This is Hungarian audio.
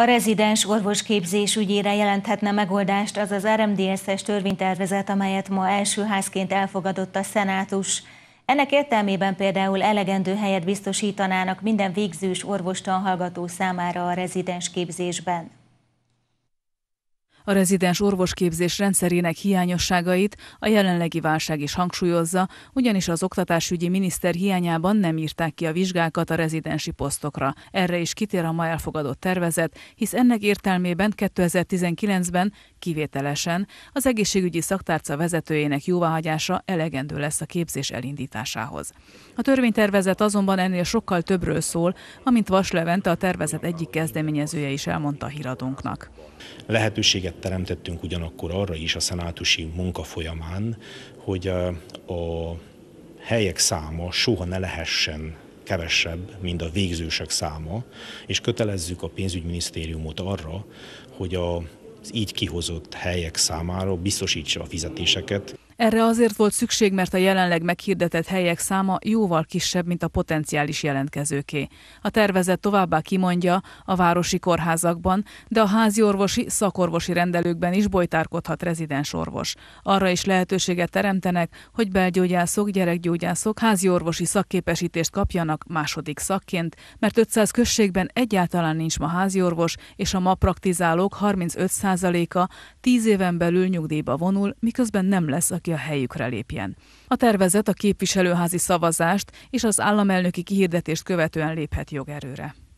A rezidens orvosképzés ügyére jelenthetne megoldást az az RMDSZ-es törvénytervezet, amelyet ma első házként elfogadott a szenátus. Ennek értelmében például elegendő helyet biztosítanának minden végzős orvostanhallgató számára a rezidens képzésben. A rezidens orvosképzés rendszerének hiányosságait a jelenlegi válság is hangsúlyozza, ugyanis az oktatásügyi miniszter hiányában nem írták ki a vizsgákat a rezidensi posztokra. Erre is kitér a ma elfogadott tervezet, hisz ennek értelmében 2019-ben kivételesen az egészségügyi szaktárca vezetőjének jóváhagyása elegendő lesz a képzés elindításához. A törvénytervezet azonban ennél sokkal többről szól, amint Vas Levente a tervezet egyik kezdeményezője is elmondta a híradónknak. Lehetőséget lehetőséget teremtettünk ugyanakkor arra is a szenátusi munka folyamán, hogy a, a helyek száma soha ne lehessen kevesebb, mint a végzősek száma, és kötelezzük a pénzügyminisztériumot arra, hogy a az így kihozott helyek számára biztosítsa a fizetéseket. Erre azért volt szükség, mert a jelenleg meghirdetett helyek száma jóval kisebb, mint a potenciális jelentkezőké. A tervezet továbbá kimondja, a városi kórházakban, de a háziorvosi, szakorvosi rendelőkben is bolytárkodhat rezidens orvos. Arra is lehetőséget teremtenek, hogy belgyógyászok, gyerekgyógyászok háziorvosi szakképesítést kapjanak második szakként, mert 500 községben egyáltalán nincs ma háziorvos, és a ma praktizálók 35%-a 10 éven belül nyugdíjba vonul, miközben nem lesz, aki aki a helyükre lépjen. A tervezet a képviselőházi szavazást és az államelnöki kihirdetést követően léphet jogerőre.